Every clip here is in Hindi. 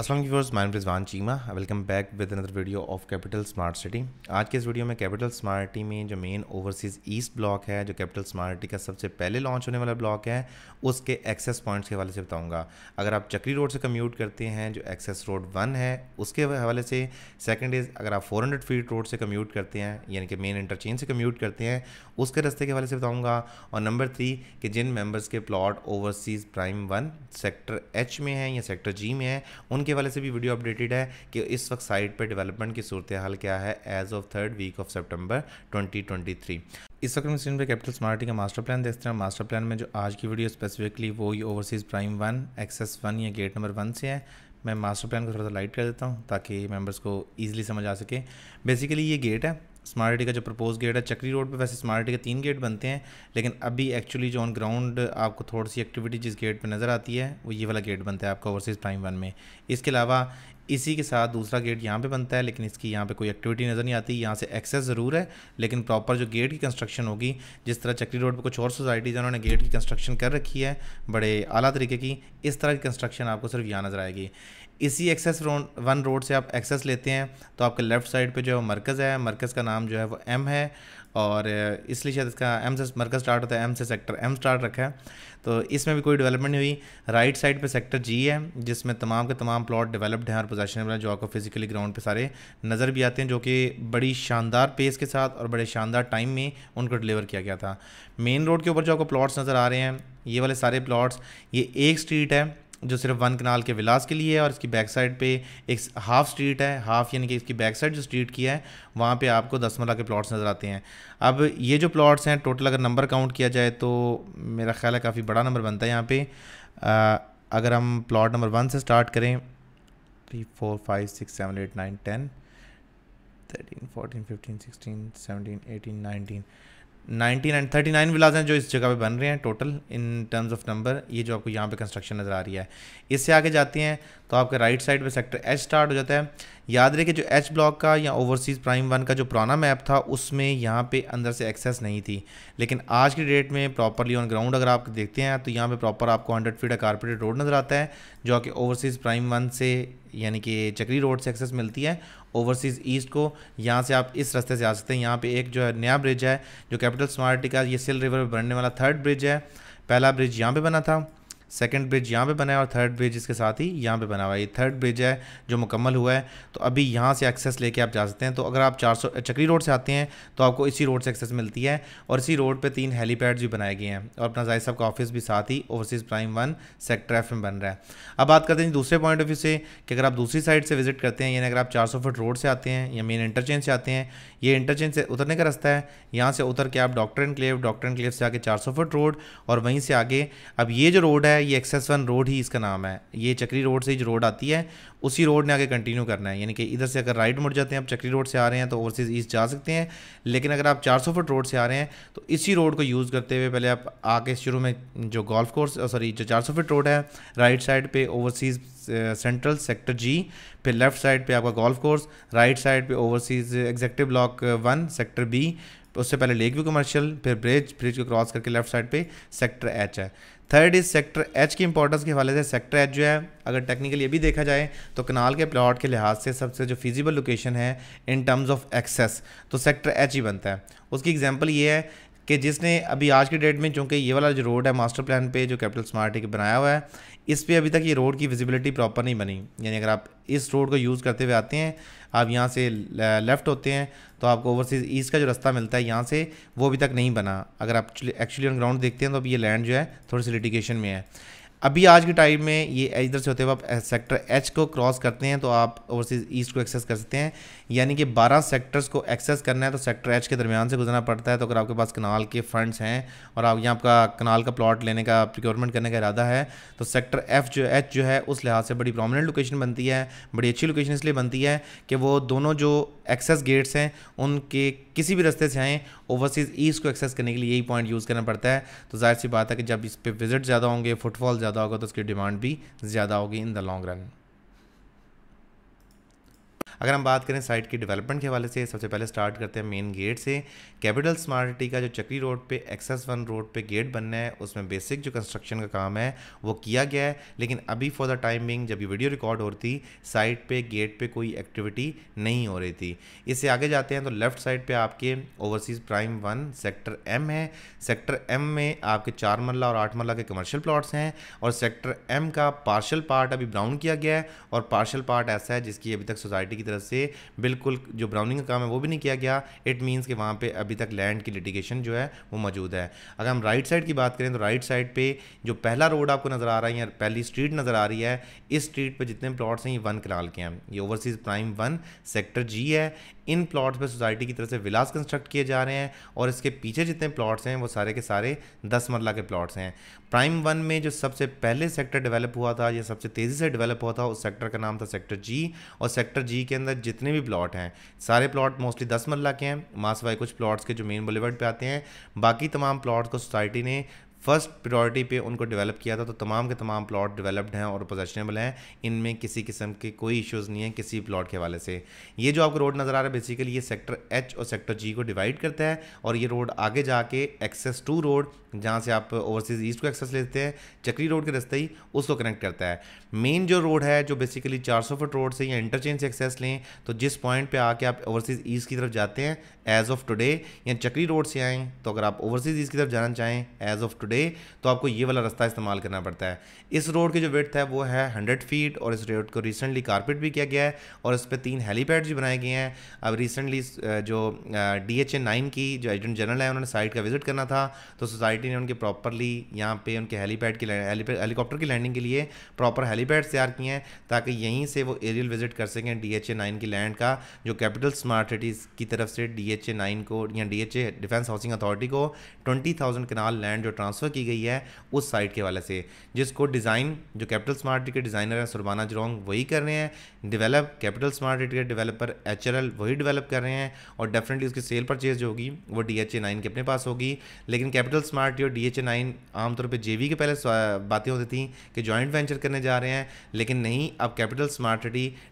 असलम व्यूअर्स माइन Rizwan Cheema welcome back with another video of capital smart city आज के इस वीडियो में कैपिटल स्मार्ट सिटी में जो मेन ओवरसीज़ ईस्ट ब्लॉक है जो कैपिटल स्मार्ट सिटी का सबसे पहले लॉन्च होने वाला ब्लॉक है उसके एक्सेस पॉइंट्स के हवाले से बताऊंगा अगर आप चक्री रोड से कम्यूट करते हैं जो एक्सेस रोड वन है उसके हवाले से सेकेंड इज़ अगर आप फोर हंड्रेड फीट रोड से कम्यूट करते हैं यानी कि मेन इंटरचेंज से कम्यूट करते हैं उसके रस्ते के हवाले से बताऊँगा और नंबर थ्री कि जिन मेम्बर्स के plot overseas prime one sector H में हैं या सेक्टर जी में हैं उनके के वाले से भी वीडियो अपडेटेड है कि इस वक्त साइट पर डेवलपमेंट की सूरत हाल क्या है as of third week of September twenty इस वक्त हम स्क्रीन पर कैपिटल स्मार्टी का मास्टर प्लान देखते हैं मास्टर प्लान में जो आज की वीडियो स्पेसिफिकली वो ही overseas prime one access one या गेट नंबर वन से है मैं मास्टर प्लान को थोड़ा सा लाइट कर देता हूं ताकि मेम्बर्स को ईजिली समझ आ सके बेसिकली ये गेट है स्मार्ट सिटी का जो प्रपोज गेट है चक्री रोड पे वैसे स्मार्ट सिटी के तीन गेट बनते हैं लेकिन अभी एक्चुअली जो ऑन ग्राउंड आपको थोड़ी सी एक्टिविटी जिस गेट पे नज़र आती है वो ये वाला गेट बनता है आपका ओवरसीज़ प्राइम वन में इसके अलावा इसी के साथ दूसरा गेट यहाँ पे बनता है लेकिन इसकी यहाँ पे कोई एक्टिविटी नज़र नहीं आती यहाँ से एक्सेस ज़रूर है लेकिन प्रॉपर जो गेट की कंस्ट्रक्शन होगी जिस तरह चक्री रोड पर कुछ और सोसाइटीज़ हैं उन्होंने गेट की कंस्ट्रक्शन कर रखी है बड़े आला तरीके की इस तरह की कंस्ट्रक्शन आपको सिर्फ यहाँ नज़र आएगी इसी एक्सेस रोड वन रोड से आप एक्सेस लेते हैं तो आपके लेफ़्ट साइड पर जो है मरकज़ है मरकज़ का नाम जो है वो एम है और इसलिए शायद इसका एम से मरकज स्टार्ट होता है एम से सेक्टर एम स्टार्ट रखा है तो इसमें भी कोई डेवलपमेंट नहीं हुई राइट साइड पे सेक्टर जी है जिसमें तमाम के तमाम प्लॉट डेवलप्ड हैं और पोजेशन हैं जो आपको फिजिकली ग्राउंड पे सारे नज़र भी आते हैं जो कि बड़ी शानदार पेस के साथ और बड़े शानदार टाइम में उनको डिलीवर किया गया था मेन रोड के ऊपर जो आपको प्लॉट्स नज़र आ रहे हैं ये वाले सारे प्लॉट्स ये एक स्ट्रीट है जो सिर्फ वन कनाल के विलास के लिए है और इसकी बैक साइड पे एक हाफ स्ट्रीट है हाफ यानी कि इसकी बैक साइड जो स्ट्रीट की है वहाँ पे आपको दस मरला के प्लॉट्स नज़र आते हैं अब ये जो प्लॉट्स हैं टोटल अगर नंबर काउंट किया जाए तो मेरा ख्याल है काफ़ी बड़ा नंबर बनता है यहाँ पर अगर हम प्लॉट नंबर वन से स्टार्ट करें three four five six seven eight nine ten thirteen fourteen fifteen sixteen seventeen eighteen nineteen nineteen and thirty nine villas हैं जो इस जगह पे बन रहे हैं total in terms of number ये जो आपको यहाँ पे कंस्ट्रक्शन नज़र आ रही है इससे आगे जाती हैं तो आपके राइट साइड पे सेक्टर एच स्टार्ट हो जाता है याद रहे कि जो एच ब्लॉक का या ओवरसीज़ प्राइम वन का जो पुराना मैप था उसमें यहाँ पे अंदर से एक्सेस नहीं थी लेकिन आज की डेट में प्रॉपरली ऑन ग्राउंड अगर आप देखते हैं तो यहाँ पर प्रॉपर आपको हंड्रेड फीट का कारपोरेट रोड नज़र आता है जो कि ओवरसीज़ प्राइम वन से यानी कि चक्री रोड से एक्सेस मिलती है ओवरसीज़ ईस्ट को यहाँ से आप इस रास्ते से आ सकते हैं यहाँ पे एक जो है नया ब्रिज है जो कैपिटल स्मार्ट का ये सिल रिवर पर बनने वाला थर्ड ब्रिज है पहला ब्रिज यहाँ पे बना था सेकंड ब्रिज यहाँ पे बना है और थर्ड ब्रिज इसके साथ ही यहाँ पे बना हुआ है ये थर्ड ब्रिज है जो मुकम्मल हुआ है तो अभी यहाँ से एक्सेस लेके आप जा सकते हैं तो अगर आप चार सौ चक्री रोड से आते हैं तो आपको इसी रोड से एक्सेस मिलती है और इसी रोड पर तीन हेलीपैड्स भी बनाए गए हैं और अपना जाहिर साहब का ऑफिस भी साथ ही overseas prime one sector F में बन रहा है अब बात करते हैं दूसरे पॉइंट ऑफ व्यू से कि अगर आप दूसरी साइड से विजिट करते हैं यानी अगर आप चार सौ फुट रोड से आते हैं या मेन इंटरचेंज से आते हैं ये इंटरचेंज से उतरने का रास्ता है यहाँ से उतर के आप डॉक्टर क्लेव डॉक्टर क्लेव से आके चार फुट रोड और वहीं से आगे अब ये जो रोड है है ये एक्सेस वन रोड ही इसका नाम है ये चक्री रोड से जो रोड आती है उसी रोड ने आगे कंटिन्यू करना है यानी कि इधर से अगर राइट मुड़ जाते हैं आप चक्री रोड से आ रहे हैं तो ओवरसीज़ ईस्ट जा सकते हैं लेकिन अगर आप 400 फुट रोड से आ रहे हैं तो इसी रोड को यूज़ करते हुए पहले आप आके शुरू में जो गोल्फ कोर्स सॉरी जो चार फुट रोड है राइट साइड पे ओवरसीज़ सेंट्रल सेक्टर जी फिर लेफ्ट साइड पे आपका गोल्फ कोर्स राइट साइड पे overseas executive block one sector B उससे पहले लेक व्यू कमर्शियल फिर ब्रिज ब्रिज को क्रॉस करके लेफ्ट साइड पे सेक्टर एच है थर्ड इज सेक्टर एच की इंपॉर्टेंस के हवाले से सेक्टर एच जो है अगर टेक्निकली अभी भी देखा जाए तो कनाल के प्लॉट के लिहाज से सबसे जो फिजिबल लोकेशन है इन टर्म्स ऑफ एक्सेस तो सेक्टर एच ही बनता है उसकी एग्जाम्पल ये है कि जिसने अभी आज के डेट में चूँकि ये वाला जो रोड है मास्टर प्लान पे जो कैपिटल स्मार्ट एक बनाया हुआ है इस पर अभी तक ये रोड की विजिबिलिटी प्रॉपर नहीं बनी यानी अगर आप इस रोड को यूज़ करते हुए आते हैं आप यहाँ से लेफ़्ट होते हैं तो आपको ओवरसीज़ ईस्ट का जो रास्ता मिलता है यहाँ से वो अभी तक नहीं बना अगर आप एक्चुअली ऑन ग्राउंड देखते हैं तो अब ये लैंड जो है थोड़ी सी लिटिगेशन में है अभी आज के टाइम में ये इधर से होते हुए आप सेक्टर एच को क्रॉस करते हैं तो आप ओवरसीज ईस्ट को एक्सेस कर सकते हैं यानी कि 12 सेक्टर्स को एक्सेस करना है तो सेक्टर एच के दरमियान से गुजरना पड़ता है तो अगर आपके पास कनाल के फंड्स हैं और आप यहाँ आपका कनाल का प्लॉट लेने का प्रिक्योरमेंट करने का इरादा है तो सेक्टर एफ जो एच जो है उस लिहाज से बड़ी प्रोमिनेंट लोकेशन बनती है बड़ी अच्छी लोकेशन इसलिए बनती है कि वो दोनों जो एक्सेस गेट्स हैं उनके किसी भी रस्ते से आएँ ओवरसीज़ ईस्ट को एक्सेस करने के लिए यही पॉइंट यूज़ करना पड़ता है तो जाहिर सी बात है कि जब इस पर विजिट ज़्यादा होंगे फुटफॉल ज़्यादा होगा तो उसकी डिमांड भी ज़्यादा होगी इन द लॉन्ग रन अगर हम बात करें साइट की डेवलपमेंट के हवाले से सबसे पहले स्टार्ट करते हैं मेन गेट से कैपिटल स्मार्ट सिटी का जो चक्री रोड पे एक्सेस वन रोड पे गेट बनना है उसमें बेसिक जो कंस्ट्रक्शन का काम है वो किया गया है लेकिन अभी फॉर द टाइम बिंग जब ये वीडियो रिकॉर्ड हो रही थी साइट पे गेट पे कोई एक्टिविटी नहीं हो रही थी इससे आगे जाते हैं तो लेफ्ट साइड पर आपके overseas prime one sector M है सेक्टर एम में आपके चार मल्ला और आठ मल्ला के कमर्शल प्लॉट्स हैं और सेक्टर एम का पार्शल पार्ट अभी ब्राउन किया गया है और पार्शल पार्ट ऐसा है जिसकी अभी तक सोसाइटी सोसाइटी की तरफ से बिल्कुल जो ब्राउनिंग का काम है वो भी नहीं किया गया इट मीन्स कि वहाँ पर अभी तक लैंड की लिटिगेशन जो है वो मौजूद है अगर हम राइट साइड की बात करें तो राइट साइड पर जो पहला रोड आपको नज़र आ रहा है या पहली स्ट्रीट नज़र आ रही है इस स्ट्रीट पर जितने प्लॉट्स हैं ये वन कनाल के हैं ये overseas prime one sector G है इन प्लॉट्स पर सोसाइटी की तरफ से विलास कंस्ट्रक्ट किए जा रहे हैं और इसके पीछे जितने प्लॉट्स हैं वो सारे के सारे दस मरला के प्लॉट्स हैं प्राइम वन में जो सबसे पहले सेक्टर डेवलप हुआ था या सबसे तेज़ी से डेवलप हुआ था उस सेक्टर का नाम था सेक्टर जी और सेक्टर जी के अंदर जितने भी प्लॉट हैं सारे प्लॉट मोस्टली दस मरला के हैं मासवाई कुछ प्लॉट्स के जो मेन बुलेवर्ड पर आते हैं बाकी तमाम प्लॉट्स को सोसाइटी ने फर्स्ट प्रायोरिटी पे उनको डेवलप किया था तो तमाम के तमाम प्लॉट डेवलप्ड हैं और पोजेशनेबल हैं इनमें किसी किस्म के कोई इश्यूज़ नहीं है किसी प्लॉट के हवाले से ये जो आपको रोड नज़र आ रहा है बेसिकली ये सेक्टर एच और सेक्टर जी को डिवाइड करता है और ये रोड आगे जाके एक्सेस टू रोड जहाँ से आप ओवरसीज़ ईस्ट को एक्सेस लेते हैं चक्री रोड के रस्ते ही उसको कनेक्ट करता है मेन जो रोड है जो बेसिकली चार सौ फुट रोड से या इंटरचेंज से एक्सेस लें तो जिस पॉइंट पे आके आप ओवरसीज़ ईस्ट की तरफ जाते हैं एज ऑफ टुडे या चक्री रोड से आएँ तो अगर आप ओवरसीज़ ईस्ट की तरफ जाना चाहें एज ऑफ टुडे डे तो आपको ये वाला रास्ता इस्तेमाल करना पड़ता है इस रोड की जो वेथ है वो है हंड्रेड फीट और इस रोड को रिसेंटली कारपेट भी किया गया है और इस पर तीन हेलीपैड भी बनाए गए हैं अब रिसेंटली जो डी एच की जो एजेंट जनरल है उन्होंने साइट का विजिट करना था तो सोसाइटी ने उनके प्रॉपरली यहाँ पे उनके हेलीपैड की हेलीकॉप्टर की लैंडिंग के लिए प्रॉपर हेलीपैड तैयार किए हैं ताकि यहीं से वो एरियल विजिट कर सकें डी एच ए नाइन की लैंड का जो कैपिटल स्मार्ट सिटीज़ की तरफ से डी एच ए नाइन को या D H defence housing authority को ट्वेंटी थाउजेंड कनाल लैंड जो ट्रांसफर ट्रांसफ़र की गई है उस साइट के वाले से जिसको डिज़ाइन जो कैपिटल स्मार्ट के डिज़ाइनर हैं सुरबाना जरोंग वही कर रहे हैं डेवलप कैपिटल स्मार्ट के डेवलपर एच वही डेवलप कर रहे हैं और डेफिनेटली उसकी सेल परचेज जो होगी वो डी एच ए नाइन के अपने पास होगी लेकिन कैपिटल स्मार्ट और डी एच ए नाइन आमतौर पर जे के पहले बातें होती थी कि जॉइंट वेंचर करने जा रहे हैं लेकिन नहीं अब capital smart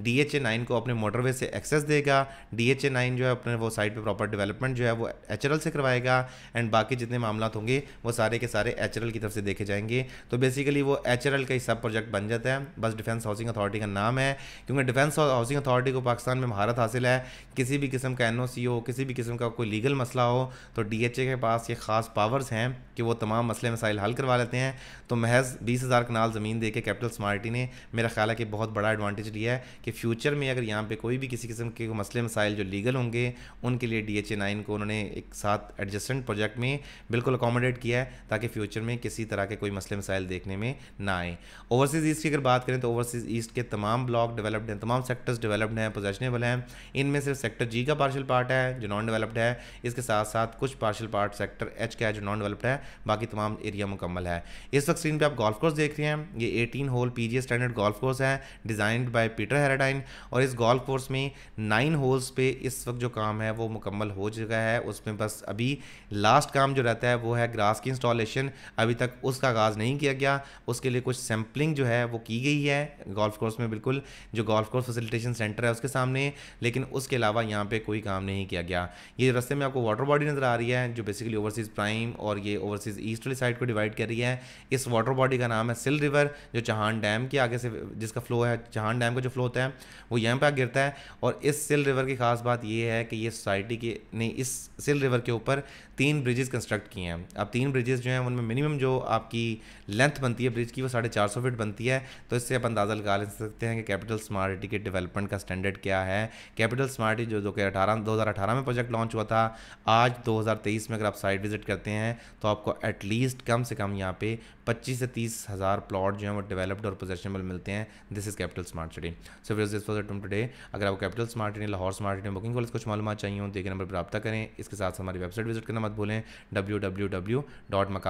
D H A nine को अपने मोटरवे से एक्सेस देगा डी एच ए नाइन जो है अपने वो साइट पर प्रॉपर डेवलपमेंट जो है वो एच से करवाएगा एंड बाकी जितने मामला होंगे वो सारे के सारे एच की तरफ से देखे जाएंगे तो बेसिकली वो एच का ही सब प्रोजेक्ट बन जाता है बस डिफेंस हाउसिंग अथॉरिटी का नाम है क्योंकि डिफेंस हाउसिंग अथॉरिटी को पाकिस्तान में महारत हासिल है किसी भी किस्म का एन हो किसी भी किस्म का कोई लीगल मसला हो तो डी के पास ये ख़ास पावर्स हैं कि वो तमाम मसले मसाइल हल करवा लेते हैं तो महज बीस हज़ार कनाल ज़मीन दे के कैपिटल स्मार्टी ने मेरा ख्याल है कि बहुत बड़ा एडवांटेज लिया है कि फ्यूचर में अगर यहाँ पर कोई भी किसी किस्म के मसले मसाइल जो लीगल होंगे उनके लिए डी एच ए नाइन को उन्होंने एक साथ एडजस्टेंट प्रोजेक्ट में बिल्कुल अकोमोडेट किया है ताकि ताकि फ्यूचर में किसी तरह के कोई मसले मसाइल देखने में ना आए ओवरसीज़ ईस्ट की अगर बात करें तो ओवरसीज़ ईस्ट के तमाम ब्लॉक डेवलप्ड हैं तमाम सेक्टर्स डेवलप्ड हैं पोजेशनेबल हैं इनमें सिर्फ सेक्टर जी का पार्शल पार्ट है जो नॉन डेवलप्ड है इसके साथ साथ कुछ पार्शल पार्ट सेक्टर एच का है जो नॉन डेवलप्ड है बाकी तमाम एरिया मुकम्मल है इस वक्त स्क्रीन पर आप गोल्फ कोर्स देख रहे हैं ये eighteen hole P G standard golf course है डिज़ाइंड बाय पीटर हेराडाइन और इस गोल्फ कोर्स में नाइन होल्स पे इस वक्त जो काम है वो मुकम्मल हो चुका है उसमें बस अभी लास्ट काम जो रहता है वो है ग्रास की इंस्टॉलेशन सेशन अभी तक उसका आगाज़ नहीं किया गया उसके लिए कुछ सैम्पलिंग जो है वो की गई है गोल्फ कोर्स में बिल्कुल जो गोल्फ कोर्स फैसिलिटेशन सेंटर है उसके सामने लेकिन उसके अलावा यहाँ पर कोई काम नहीं किया गया ये रस्ते में आपको वाटर बॉडी नज़र आ रही है जो बेसिकली ओवरसीज़ प्राइम और ये ओवरसीज़ ईस्ट वाली साइड को डिवाइड कर रही है इस वाटर बॉडी का नाम है सिल रिवर जो चहान डैम के आगे से जिसका फ्लो है चहान डैम का जो फ्लो होता है वो यहाँ पर गिरता है और इस सिल रिवर की खास बात ये है कि ये सोसाइटी के नहीं इस सिल रिवर के ऊपर तीन ब्रिजेस कंस्ट्रक्ट किए हैं अब तीन ब्रिजेस जो हैं हैं उनमें मिनिमम जो आपकी लेंथ बनती है ब्रिज की वो साढ़े चार सौ फीट बनती है तो इससे आप अंदाज़ा लगा ले सकते हैं कि कैपिटल स्मार्ट सिटी के डेवलपमेंट का स्टैंडर्ड क्या है कैपिटल स्मार्ट सिटी जो जो कि अठारह दो हज़ार अठारह में प्रोजेक्ट लॉन्च हुआ था आज दो हज़ार तेईस में अगर आप साइट विजिट करते हैं तो आपको एटलीस्ट कम से कम यहाँ पे पच्चीस से तीस हज़ार प्लॉट जो है वो डेवलप्ड और पोजेशनबल मिलते हैं this is capital smart city so फिर दिस वॉज टू डे अगर आपको capital smart city Lahore smart city booking college कुछ मालूम चाहिए हो तो एक नंबर पर रबा करें इसके साथ हमारी वेबसाइट विजिट करना मत भूलें डब्ल्यू डब्ल्यू डब्ल्यू डॉट मकान